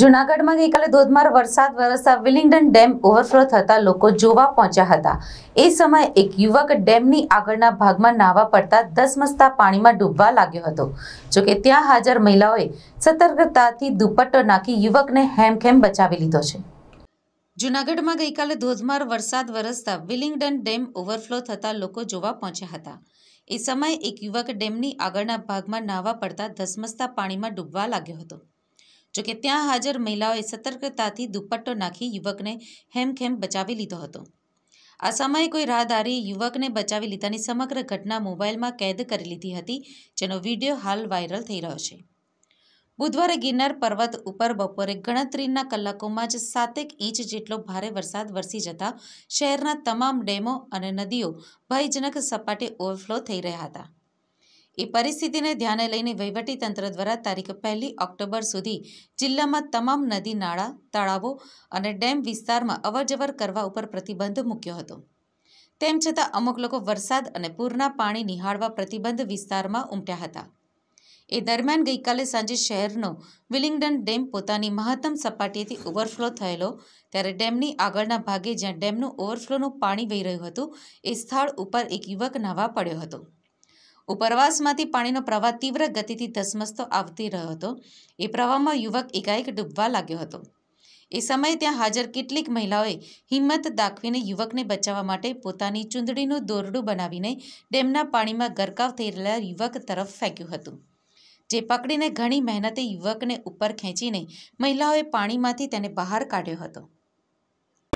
જુનાગઢમાં ગઈકાલે ધોધમાર વરસાદ વરસતા વિલિંગડન ડેમ ઓવરફ્લો થતા લોકો જોવા પહોંચ્યા હતા એ સમયે એક યુવક ડેમની આગળના ભાગમાં નાહવા પડતા દસમસ્તા પાણીમાં ડૂબવા લાગ્યો હતો જોકે ત્યાં હાજર મહિલાઓએ સતર્કતાથી દુપટ્ટો નાખી યુવકને હેમખેમ બચાવી લીધો છે જુનાગઢમાં ગઈકાલે ધોધમાર વરસાદ વરસતા વિલિંગડન ડેમ ઓવરફ્લો થતા લોકો જોવા પહોંચ્યા હતા એ સમયે એક યુવક ડેમની આગળના ભાગમાં નાહવા પડતા ધસમસતા પાણીમાં ડૂબવા લાગ્યો હતો જોકે ત્યાં હાજર મહિલાઓએ સતર્કતાથી દુપટ્ટો નાખી યુવકને હેમખેમ બચાવી લીધો હતો આ સમયે કોઈ રાહદારી યુવકને બચાવી લીધાની સમગ્ર ઘટના મોબાઈલમાં કેદ કરી લીધી હતી જેનો વિડીયો હાલ વાયરલ થઈ રહ્યો છે બુધવારે ગિરનાર પર્વત ઉપર બપોરે ગણતરીના કલાકોમાં જ સાતેક ઇંચ જેટલો ભારે વરસાદ વરસી જતા શહેરના તમામ ડેમો અને નદીઓ ભયજનક સપાટી ઓવરફ્લો થઈ રહ્યા હતા એ પરિસ્થિતિને ધ્યાને લઈને વહીવટી તંત્ર દ્વારા તારીખ પહેલી ઓક્ટોબર સુધી જિલ્લામાં તમામ નદી નાળા તળાવો અને ડેમ વિસ્તારમાં અવરજવર કરવા ઉપર પ્રતિબંધ મૂક્યો હતો તેમ છતાં અમુક લોકો વરસાદ અને પૂરના પાણી નિહાળવા પ્રતિબંધ વિસ્તારમાં ઉમટ્યા હતા એ દરમિયાન ગઈકાલે સાંજે શહેરનો વિલિંગડન ડેમ પોતાની મહત્તમ સપાટીએથી ઓવરફ્લો થયેલો ત્યારે ડેમની આગળના ભાગે જ્યાં ડેમનું ઓવરફ્લોનું પાણી વહી રહ્યું હતું એ સ્થળ ઉપર એક યુવક નાહવા પડ્યો હતો ઉપરવાસમાંથી પાણીનો પ્રવાહ તીવ્ર ગતિથી ધસમસતો આવતી રહ્યો હતો એ પ્રવાહમાં યુવક એકાએક ડૂબવા લાગ્યો હતો એ સમયે ત્યાં હાજર કેટલીક મહિલાઓએ હિંમત દાખવીને યુવકને બચાવવા માટે પોતાની ચૂંદડીનું દોરડું બનાવીને ડેમના પાણીમાં ગરકાવ થઈ રહેલા યુવક તરફ ફેંક્યું હતું જે પકડીને ઘણી મહેનતે યુવકને ઉપર ખેંચીને મહિલાઓએ પાણીમાંથી તેને બહાર કાઢ્યો હતો